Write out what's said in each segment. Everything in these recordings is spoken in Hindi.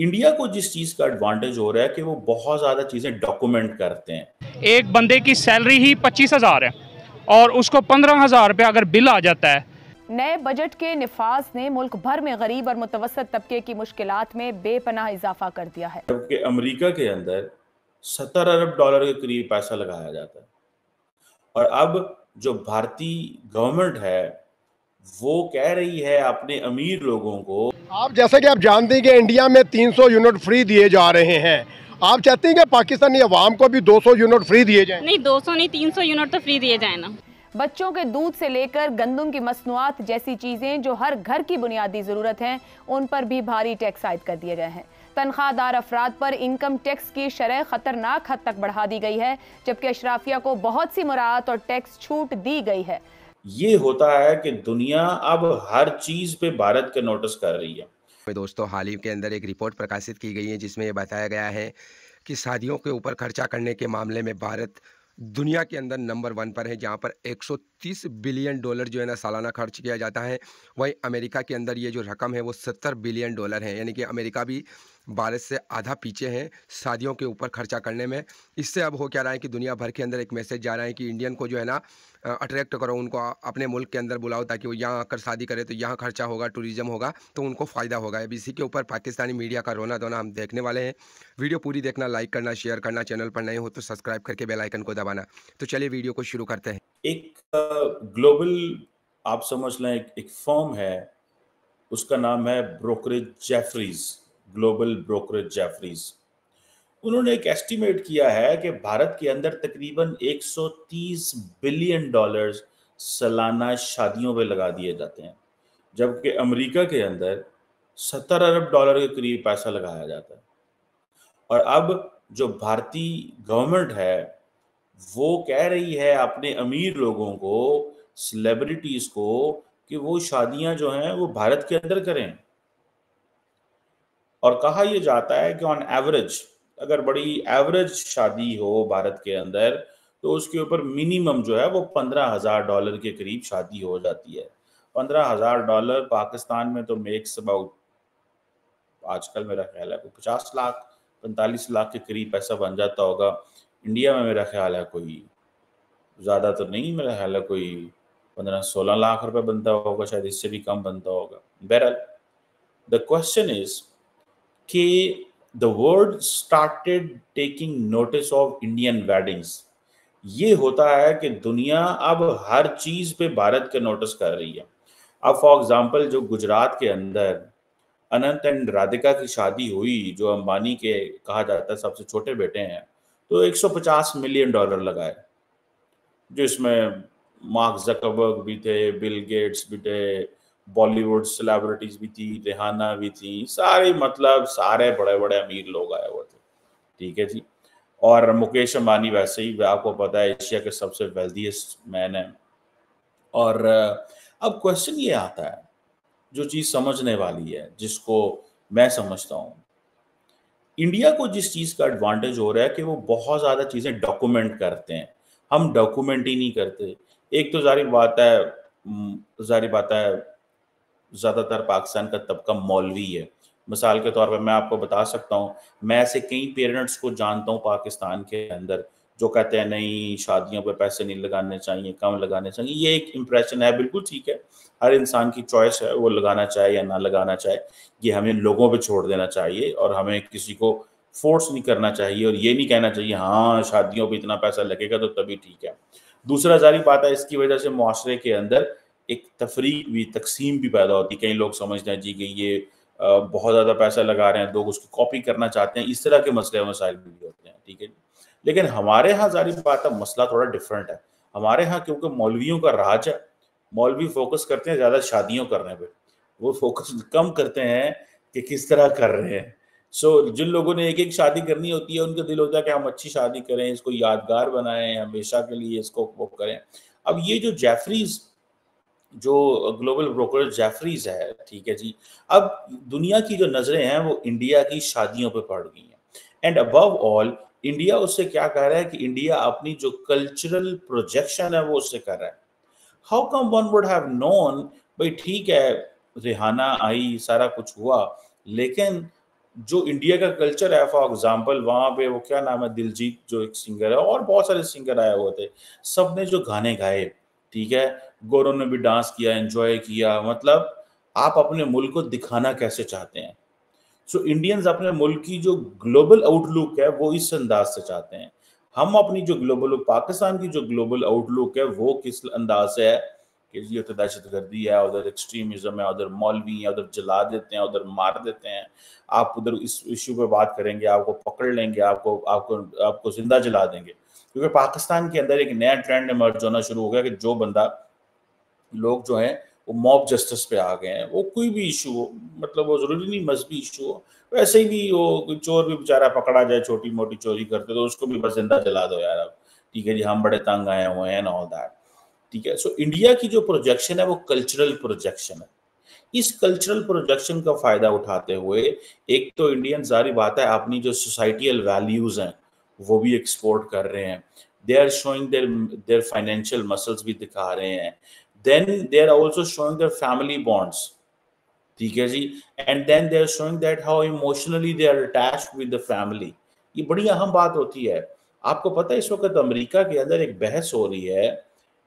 इंडिया को जिस चीज का एडवांटेज हो रहा है कि वो बहुत ज्यादा चीजें डॉक्यूमेंट करते हैं एक बंदे की सैलरी ही पच्चीस हजार है और उसको पंद्रह हजार रुपया अगर बिल आ जाता है नए बजट के निफाज ने मुल्क भर में गरीब और मुतवसत तबके की मुश्किल में बेपनाह इजाफा कर दिया है जबकि अमरीका के अंदर सत्तर अरब डॉलर के करीब पैसा लगाया जाता है और अब जो भारतीय गवर्नमेंट है वो कह रही है अपने अमीर लोगों को आप जैसा कि आप जानते हैं कि इंडिया में 300 यूनिट फ्री दिए जा रहे हैं आप चाहते हैं कि पाकिस्तानी अवाम को भी 200 यूनिट फ्री दिए जाए नहीं 200 नहीं 300 यूनिट तो फ्री दिए जाए ना बच्चों के दूध से लेकर गंदम की मसनूआत जैसी चीज़ें जो हर घर की बुनियादी ज़रूरत हैं उन पर भी भारी टैक्स आयद कर दिए गए हैं तनख्वाहदार अफराद पर इनकम टैक्स की शरह खतरनाक हद तक बढ़ा दी गई है जबकि अशराफिया को बहुत सी मुराहत और टैक्स छूट दी गई है ये होता है कि दुनिया अब हर चीज पे भारत के नोटिस कर रही है तो दोस्तों हाल ही के अंदर एक रिपोर्ट प्रकाशित की गई है जिसमें ये बताया गया है कि शादियों के ऊपर खर्चा करने के मामले में भारत दुनिया के अंदर नंबर वन पर है जहाँ पर 130 बिलियन डॉलर जो है ना सालाना खर्च किया जाता है वहीं अमेरिका के अंदर ये जो रकम है वो 70 बिलियन डॉलर है यानी कि अमेरिका भी भारत से आधा पीछे है शादियों के ऊपर खर्चा करने में इससे अब हो क्या रहा है कि दुनिया भर के अंदर एक मैसेज जा रहा है कि इंडियन को जो है ना अट्रैक्ट करो उनको अपने मुल्क के अंदर बुलाओ ताकि वो यहाँ आकर शादी करें तो यहाँ खर्चा होगा टूरिज्म होगा तो उनको फ़ायदा होगा अब इसी के ऊपर पाकिस्तानी मीडिया का रोना धोना हम देखने वाले हैं वीडियो पूरी देखना लाइक करना शेयर करना चैनल पर नए हो तो सब्सक्राइब करके बेलाइकन को दबाना तो चलिए वीडियो को शुरू करते हैं एक ग्लोबल आप समझ लें एक फॉर्म है उसका नाम है brokerage Jefferies global brokerage Jefferies उन्होंने एक एस्टिमेट किया है कि भारत के अंदर तकरीबन 130 बिलियन डॉलर्स सालाना शादियों पे लगा दिए जाते हैं जबकि अमेरिका के अंदर 70 अरब डॉलर के करीब पैसा लगाया जाता है और अब जो भारतीय गवर्नमेंट है वो कह रही है अपने अमीर लोगों को सेलिब्रिटीज को कि वो शादियां जो हैं वो भारत के अंदर करें और कहा यह जाता है कि ऑन एवरेज अगर बड़ी एवरेज शादी हो भारत के अंदर तो उसके ऊपर मिनिमम जो है वो पंद्रह हजार डॉलर के करीब शादी हो जाती है पंद्रह हजार डॉलर पाकिस्तान में तो मेक्स अबाउट आजकल मेरा ख्याल है कोई पचास लाख पैंतालीस लाख के करीब पैसा बन जाता होगा इंडिया में मेरा ख्याल है कोई ज़्यादा तो नहीं मेरा ख्याल है कोई पंद्रह सोलह लाख रुपए बनता होगा शायद इससे भी कम बनता होगा बहरहाल द क्वेश्चन इज कि the world started taking notice of Indian weddings ये होता है कि दुनिया अब हर चीज पे भारत के नोटिस कर रही है अब फॉर एग्जाम्पल जो गुजरात के अंदर अनंत एंड राधिका की शादी हुई जो अंबानी के कहा जाता है सबसे छोटे बेटे हैं तो 150 मिलियन डॉलर लगाए जो इसमें मार्क जकबर्ग भी थे बिल गेट्स भी थे बॉलीवुड सेलिब्रिटीज भी थी रिहाना भी थी सारे मतलब सारे बड़े बड़े अमीर लोग आए हुए थे ठीक है जी और मुकेश अंबानी वैसे ही आपको पता है एशिया के सबसे वेल्दीस्ट मैन है और अब क्वेश्चन ये आता है जो चीज़ समझने वाली है जिसको मैं समझता हूँ इंडिया को जिस चीज़ का एडवांटेज हो रहा है कि वो बहुत ज़्यादा चीज़ें डॉक्यूमेंट करते हैं हम डॉक्यूमेंट ही नहीं करते एक तो जारी बात है जारी बात है ज़्यादातर पाकिस्तान का तबका मौलवी है मिसाल के तौर पर मैं आपको बता सकता हूँ मैं ऐसे कई पेरेंट्स को जानता हूँ पाकिस्तान के अंदर जो कहते हैं नहीं शादियों पर पैसे नहीं लगाने चाहिए कम लगाने चाहिए ये एक इम्प्रेशन है बिल्कुल ठीक है हर इंसान की चॉइस है वो लगाना चाहे या ना लगाना चाहे ये हमें लोगों पर छोड़ देना चाहिए और हमें किसी को फोर्स नहीं करना चाहिए और ये नहीं कहना चाहिए हाँ शादियों पर इतना पैसा लगेगा तो तभी ठीक है दूसरा जारी बात है इसकी वजह से माशरे के अंदर एक तफरी भी तकसीम भी पैदा होती है कई लोग समझते हैं जी कि ये बहुत ज़्यादा पैसा लगा रहे हैं लोग उसकी कॉपी करना चाहते हैं इस तरह के मसले मसाइल भी होते हैं ठीक है लेकिन हमारे यहाँ जारी बात है मसला थोड़ा डिफरेंट है हमारे यहाँ क्योंकि मौलवियों का राज है मौलवी फोकस करते हैं ज़्यादा शादियों करने पर वो फोकस कम करते हैं कि किस तरह कर रहे हैं सो so, जिन लोगों ने एक एक शादी करनी होती है उनका दिल होता है कि हम अच्छी शादी करें इसको यादगार बनाएं हमेशा के लिए इसको वो करें अब ये जो जेफरीज जो ग्लोबल ब्रोकर जेफरीज है ठीक है जी अब दुनिया की जो नज़रें हैं वो इंडिया की शादियों पे पड़ गई हैं एंड अबव ऑल इंडिया उससे क्या कह रहा है कि इंडिया अपनी जो कल्चरल प्रोजेक्शन है वो उससे कर रहा है how come one would have known भाई ठीक है रिहाना आई सारा कुछ हुआ लेकिन जो इंडिया का कल्चर है फॉर एग्जाम्पल वहाँ पे वो क्या नाम है दिलजीत जो एक सिंगर है और बहुत सारे सिंगर आए हुए थे सब ने जो गाने गाए ठीक है गोरों ने भी डांस किया एंजॉय किया मतलब आप अपने मुल्क को दिखाना कैसे चाहते हैं सो so, इंडियंस अपने मुल्क की जो ग्लोबल आउटलुक है वो इस अंदाज से चाहते हैं हम अपनी जो ग्लोबल पाकिस्तान की जो ग्लोबल आउटलुक है वो किस अंदाज से है कि ये उधर दहशत गर्दी है उधर एक्सट्रीमिज्म है उधर मौलवी है उधर जला देते हैं उधर मार देते हैं आप उधर इस इशू पर बात करेंगे आपको पकड़ लेंगे आपको आपको आपको जिंदा जला देंगे क्योंकि पाकिस्तान के अंदर एक नया ट्रेंड इमर्ज होना शुरू हो गया कि जो बंदा लोग जो हैं वो मॉब जस्टिस पे आ गए हैं वो कोई भी इशू हो मतलब वो ज़रूरी नहीं मजहबी इशू हो वैसे ही भी वो कोई चोर भी बेचारा पकड़ा जाए छोटी मोटी चोरी करते तो उसको भी बस जिंदा जला दो यार अब ठीक है जी हम बड़े तंग आए हुए हैं ऑल दैट ठीक है सो इंडिया की जो प्रोजेक्शन है वो कल्चरल प्रोजेक्शन है इस कल्चरल प्रोजेक्शन का फायदा उठाते हुए एक तो इंडियन सारी बात है अपनी जो सोसाइटियल वैल्यूज हैं वो भी एक्सपोर्ट कर रहे हैं they are showing their their financial muscles भी दिखा रहे हैं then they are also showing their family bonds ठीक है जी and then they are showing that how emotionally they are attached with the family ये बड़ी अहम बात होती है आपको पता है इस वक्त अमेरिका के अंदर एक बहस हो रही है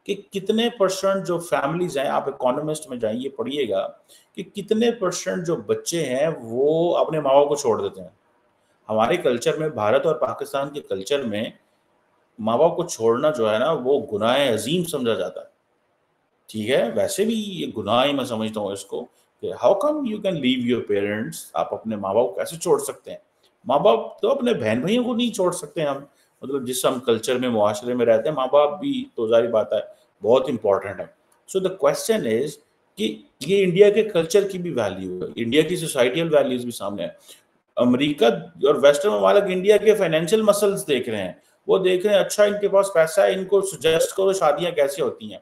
कि कितने परसेंट जो फैमिलीज हैं आप इकोनॉमिस्ट में जाइए पढ़िएगा कि कितने परसेंट जो बच्चे हैं वो अपने माँ बाप को छोड़ देते हैं हमारे कल्चर में भारत और पाकिस्तान के कल्चर में माँ बाप को छोड़ना जो है ना वो गुनाह अजीम समझा जाता है ठीक है वैसे भी ये गुनाह ही मैं समझता हूँ इसको कि how come you can leave your parents आप अपने माँ बाप कैसे छोड़ सकते हैं माँ बाप तो अपने बहन भाइयों को नहीं छोड़ सकते हम मतलब जिस हम कल्चर में मुआरे में रहते हैं माँ बाप भी तो जारी बात है बहुत इंपॉर्टेंट है सो द क्वेश्चन इज कि ये इंडिया के कल्चर की भी वैल्यू है इंडिया की सोसाइटियल वैल्यूज भी सामने है अमेरिका और वेस्टर्न ममालक इंडिया के फाइनेंशियल मसल्स देख रहे हैं वो देख रहे हैं अच्छा इनके पास पैसा है इनको सजेस्ट करो शादियां कैसे होती हैं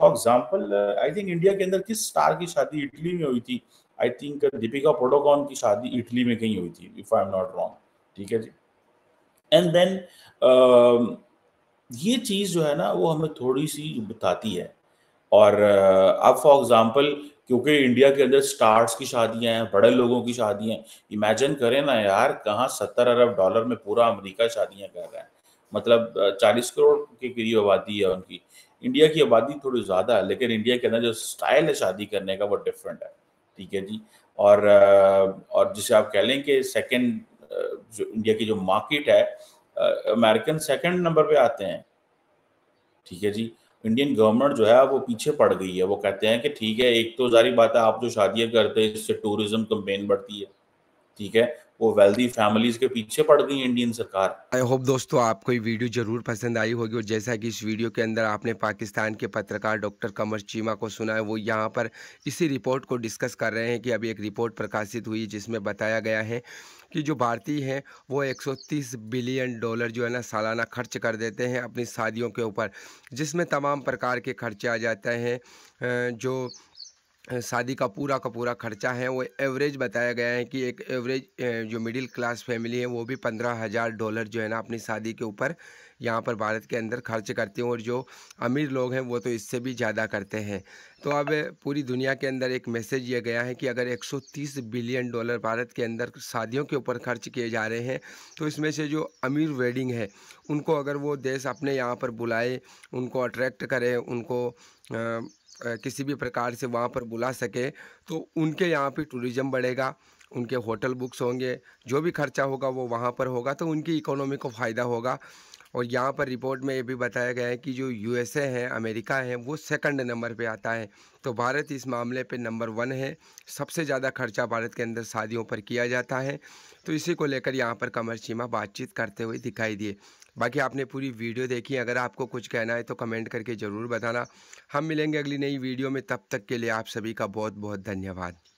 for example I think India के अंदर किस स्टार की शादी इटली में हुई थी I think uh, Deepika Padukone की शादी इटली में कहीं हुई थी if I am not wrong ठीक है जी एंड देन um, ये चीज़ जो है ना वो हमें थोड़ी सी बताती है और uh, अब फॉर एग्जाम्पल क्योंकि इंडिया के अंदर स्टार्स की शादियां हैं बड़े लोगों की शादियां हैं इमेजिन करें ना यार कहाँ सत्तर अरब डॉलर में पूरा अमेरिका शादियां कर रहा है मतलब uh, चालीस करोड़ के करीब आबादी है उनकी इंडिया की आबादी थोड़ी ज़्यादा है लेकिन इंडिया के अंदर जो स्टाइल है शादी करने का वो डिफरेंट है ठीक है जी और और जिसे आप कह लें कि सेकेंड जो इंडिया की जो मार्केट है अमेरिकन सेकेंड नंबर पे आते हैं ठीक है जी इंडियन गवर्नमेंट जो है वो पीछे पड़ गई है वो कहते हैं कि ठीक है एक तो जारी बात है आप जो शादियाँ करते हैं इससे टूरिज्म कंपेन बढ़ती है ठीक है वो वेल्दी फैमिलीज के पीछे पड़ गई इंडियन सरकार आई होप दोस्तों आपको ये वीडियो जरूर पसंद आई होगी और जैसा कि इस वीडियो के अंदर आपने पाकिस्तान के पत्रकार डॉक्टर कमर चीमा को सुना है वो यहाँ पर इसी रिपोर्ट को डिस्कस कर रहे हैं कि अभी एक रिपोर्ट प्रकाशित हुई जिसमें बताया गया है कि जो भारतीय हैं वो 130 बिलियन डॉलर जो है ना सालाना खर्च कर देते हैं अपनी शादियों के ऊपर जिसमें तमाम प्रकार के खर्चे आ जाते हैं जो शादी का पूरा का पूरा खर्चा है वो एवरेज बताया गया है कि एक एवरेज जो मिडिल क्लास फैमिली है वो भी पंद्रह हज़ार डॉलर जो है ना अपनी शादी के ऊपर यहाँ पर भारत के अंदर खर्च करती हैं और जो अमीर लोग हैं वो तो इससे भी ज़्यादा करते हैं तो अब पूरी दुनिया के अंदर एक मैसेज ये गया है कि अगर 130 बिलियन डॉलर भारत के अंदर शादियों के ऊपर खर्च किए जा रहे हैं तो इसमें से जो अमीर वेडिंग है उनको अगर वो देश अपने यहाँ पर बुलाए उनको अट्रैक्ट करे उनको आ, किसी भी प्रकार से वहाँ पर बुला सके तो उनके यहाँ पे टूरिज़्म बढ़ेगा उनके होटल बुक्स होंगे जो भी खर्चा होगा वो वहाँ पर होगा तो उनकी इकोनॉमी को फ़ायदा होगा और यहाँ पर रिपोर्ट में ये भी बताया गया है कि जो यूएसए है अमेरिका है वो सेकंड नंबर पे आता है तो भारत इस मामले पे नंबर वन है सबसे ज़्यादा खर्चा भारत के अंदर शादियों पर किया जाता है तो इसी को लेकर यहाँ पर कमर चीमा बातचीत करते हुए दिखाई दिए बाकी आपने पूरी वीडियो देखी अगर आपको कुछ कहना है तो कमेंट करके ज़रूर बताना हम मिलेंगे अगली नई वीडियो में तब तक के लिए आप सभी का बहुत बहुत धन्यवाद